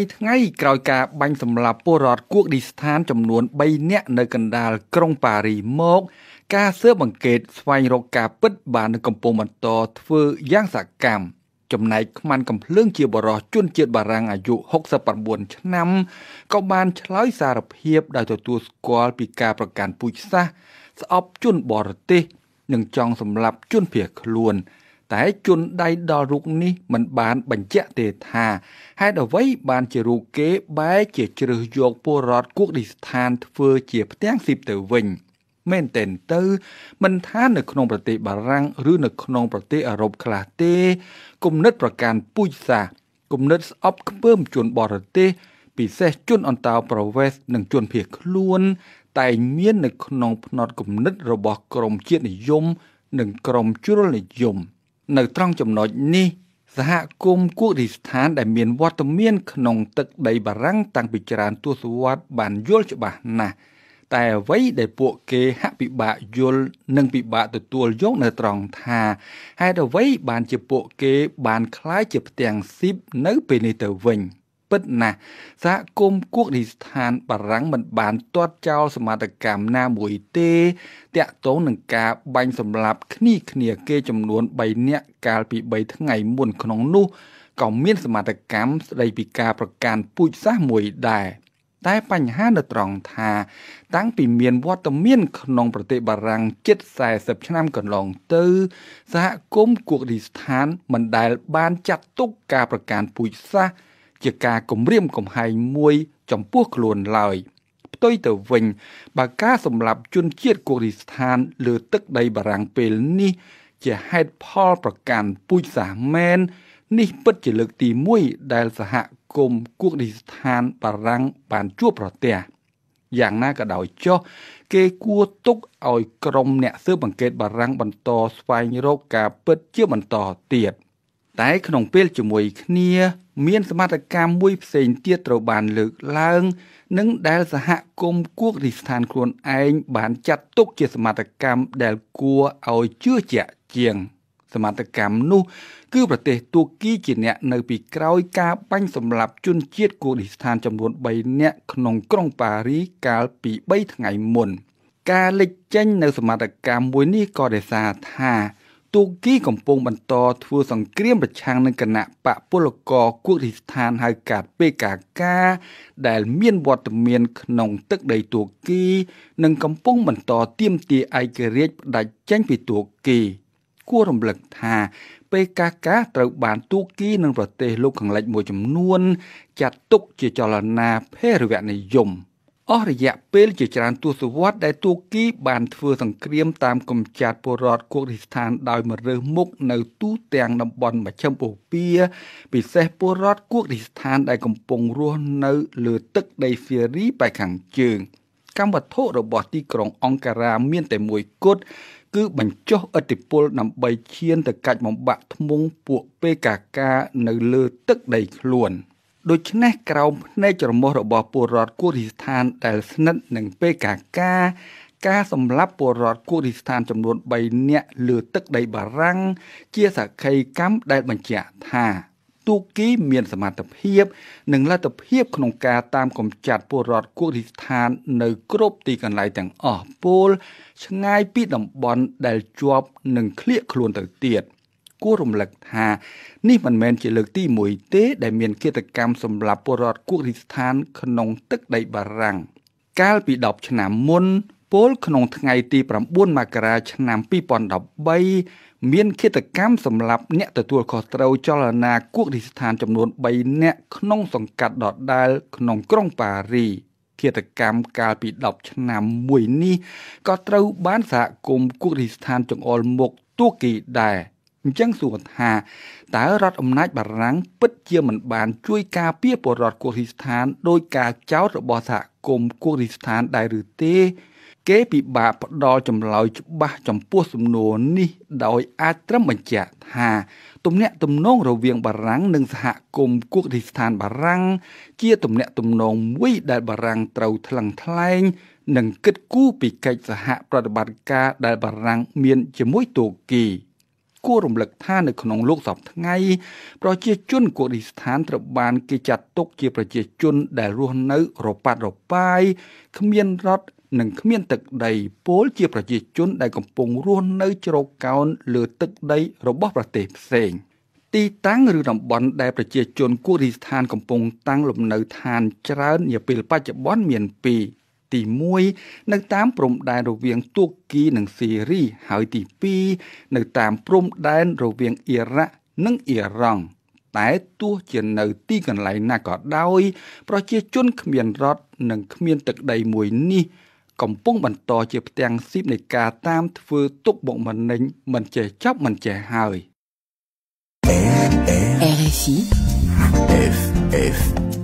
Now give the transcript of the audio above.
3ថ្ងៃក្រោយការបាញ់សម្លាប់ពលរដ្ឋគួកឌីស្ថានចំនួន3នាក់នៅកណ្ដាលក្រុងប៉ារីមក ការស៊ើបអង្កេតស្វែងរកការពិតបាននឹងកំពុងបន្ត ធ្វើយ៉ាងសកម្មចំណែកខ្មាន់កំភ្លើង ជាបរោះជនជាតិបារាំងអាយុ69ឆ្នាំក៏បានឆ្លើយសារភាពដោយទទួលស្គាល់ពីការប្រកាន់ពូជសាសន៍ស្អប់ជនបរទេស និងចង់សម្លាប់ជនភៀសខ្លួន។តែជនដៃដល់រូបនេះមិនបានបញ្ជាក់ទេថាហេតុអ្វី បានជារូបគេបែរជាជ្រើសយកពលរដ្ឋគួកឌីស្ថានធ្វើជាផ្ទាំងស៊ីបទៅវិញមែនតែនទៅមិនថានៅក្នុងប្រទេសបារាំងឬនៅក្នុងប្រទេសអឺរ៉ុបខ្លះទេគំនិតប្រកាន់ពូជសាសគំនិតស្អប់ខ្ពើមជនបរទេសពិសេសជនអន្តោប្រវេសន៍និងជនភៀសខ្លួន តែមាននៅក្នុង ផ្នត់គំនិតរបស់ក្រមជាតិនិយមនិងក្រមជ្រុលនិយមនៅត្រង់ចំណុចនេះសហគមន៍គូរីស្ថានដែលមានវត្តមានក្នុងទឹកដីបារាំងតាំងពីច្រើនទសវត្សរ៍បានយល់ច្បាស់ណាស់តែអ្វីដែលពួកគេហាក់ពិបាកយល់និងពិបាកទទួលយកនៅត្រង់ថាហេតុអ្វីបានជាពួកគេបានคล้ายជាផ្ទាំងស៊ីបនៅពេលនេះទៅវិញ។ពិតណាស់សហគមន៍គួកនីស្ថានបារាំងមិនបានទាត់ចោលសមត្ថកម្មណាមួយទេតាក់ទងនឹងការបាញ់សម្លាប់គ្នាគ្នាគេចំនួន3នាក់កាលពី3ថ្ងៃមុនក្នុងនោះក៏មានសមត្ថកម្មស្ដីពីការប្រកាន់ពូជសាសន៍មួយដែរតែបញ្ហានៅត្រង់ថា តាំងពីមានវត្តមានក្នុងប្រទេសបារាំងជិត40ឆ្នាំកន្លងទៅសហគមន៍គួករីស្ថានមិនដែលបានចាត់ទុកការប្រកាន់ពូជសាសន៍ជាការគំរាមកំហែងមួយចំពោះខ្លួនឡើយ ផ្ទុយទៅវិញបើការសម្លាប់ជនជាតិកូរីស្ថានលើទឹកដីបារាំងពេលនេះ ជាហេតុផលប្រកាន់ពូជសាសន៍មែននេះពិតជាលើកទី1ដែលសហគមន៍គូរីស្ថានបារាំងបានជួបប្រទះយ៉ាងណាក៏ដោយចុះគេគួរទុកឲ្យក្រុមអ្នកស៊ើបអង្កេតបារាំងបន្តស្វែងរកការពិតជាបន្តទៀត។តែក្នុងពេលជាមួយគ្នាមានសមត្ថកម្មមួយផ្សេងទៀតត្រូវបានលើកឡើងនិងដែលសហគមន៍គួករីស្ថានខ្លួនឯងបានចាត់ទុកជាសមត្ថកម្មដែលគួរឲ្យជឿជាក់ជាងសមត្ថកម្មនោះគឺប្រទេសទួគីជាអ្នកនៅពីក្រោយការបាញ់សម្លាប់ជនជាតិគូឌីស្ថានចំនួន3នាក់ក្នុងក្រុងប៉ារីកាលពី3ថ្ងៃមុនការលេចចេញនៅសមត្ថកម្មមួយនេះក៏ដោយសារថាទូគីកំពុងបន្តធ្វើសង្គ្រាមប្រឆាំងនឹងគណៈបកពលករគូរិស្ថានហៅកាត់ PKK ដែលមានវត្តមានក្នុងទឹកដីទូគីនិងកំពុងបន្តទាមទារឯករាជ្យផ្ដាច់ចេញពីទូគីគួររំលឹកថា PKK ត្រូវបានទូគីនិងប្រទេសលោកខាងលិចមួយចំនួនចាត់ទុកជាចលនាភេរវនិយម។អស់រយៈពេលជាច្រើនទសវត្សដែលទួគីបានធ្វើសង្គ្រាមតាមកំចាត់ពលរដ្ឋគូរិស្ថានដោយមរើសមុខនៅទូទាំងតំបន់មជ្ឈមបូព៌ាពិសេសពលរដ្ឋគូរិស្ថានដែលកំពុងរស់នៅលើទឹកដីសេរីបែខាងជើង កម្មវត្ថុរបស់ទីក្រុងអង្គការមានតែមួយគត់គឺបញ្ចុះឥទ្ធិពលដើម្បីឈានទៅកាច់បំបាក់ធ្មង់ពួក PKK នៅលើទឹកដីខ្លួន។ដូច្នេះក្រោមភ្នែកច្រមុះរបស់ពលរដ្ឋគូរីស្ថាន ដែលស្និទ្ធនឹងពេកាកា ការសម្លាប់ពលរដ្ឋគូរីស្ថានចំនួន3នាក់លើទឹកដីបារាំងជាសក្ខីកម្មដែលបញ្ជាក់ថាទូគីមានសមត្ថភាព និងលទ្ធភាពក្នុងការតាមកម្ចាត់ពលរដ្ឋគូរីស្ថាននៅគ្រប់ទីកន្លែងទាំងអស់ពលឆ្ងាយពីតំបន់ដែលជាប់នឹងឃ្លៀកខ្លួនទៅទៀត។គួររំលឹកថានេះមិនមែនជាលើកទី1ទេ ដែលមានគិតកម្មសម្រាប់ពលរដ្ឋគូរិស្ថានក្នុង ទឹកដីបារាំងកាលពី10ឆ្នាំមុន ពល ក្នុងថ្ងៃទី9មករាឆ្នាំ2013មានគិតកម្មសម្រាប់អ្នកទទួលខុសត្រូវចលនាគូរិស្ថានចំនួន3នាក់ក្នុងសង្កាត់ដដាលក្នុងក្រុងប៉ារីឃាតកម្មកាលពី10ឆ្នាំមួយនេះក៏ត្រូវ បានសហគមន៍គុករិស្ថាន ចង្អុលមុខទួគីដែរអញ្ចឹងសួរថាតើរដ្ឋអំណាចបារាំងពិតជាមិនបាន ជួយការពារពលរដ្ឋកូរីស្ថានដោយការចោទរបស់សហគមន៍កូរីស្ថានដែរឬទេ គេពិបាកផ្ដល់ចម្លើយច្បាស់ចំពោះសំណួរនេះ ដោយ អាចត្រឹមបញ្ជាក់ថាទំនាក់ទំនងរវាងបារាំងនិងសហគមន៍គូកទីស្ថានបារាំងជាទំនាក់ទំនងមួយដែលបារាំងត្រូវថ្លឹងថ្លែង និងគិតគូរពីកិច្ចសហប្រតិបត្តិការដែលបារាំងមានជាមួយតូគី។គួររំលឹកថានៅក្នុងលោកសពថ្ងៃ ប្រជាជនកូរីស្ថានត្រូវបានគេចាត់ទុកជាប្រជាជនដែលរស់នៅរប៉ាត់របាយគ្មានរដ្ឋនិងគ្មានទឹកដីពលជាប្រជាជនដែលកំពុងរស់នៅជ្រកកោនលើទឹកដីរបស់ប្រទេសផ្សេង។ទីតាំងឬតំបន់ដែលប្រជាជនគូរីស្ថានកំពុងតាំងលំនៅឋានច្រើននាពេលបច្ចុប្បន្នមាន2ទី1នៅតាមព្រំដែនរវាងទួរគីនិងស៊ីរីហើយទី2នៅតាមព្រំដែនរវាងអ៊ីរ៉ាក់និងអ៊ីរ៉ង់តែទោះជានៅ ទីកន្លែងណាក៏ដោយ ប្រជាជនគ្មានរដ្ឋនិងគ្មានទឹកដីមួយនេះកំពុងបន្តជាផ្ទាំងស៊ីបនៃការតាមធ្វើទុកបុកម្នេញមិនចេះចប់មិនចេះហើយ RFI FFI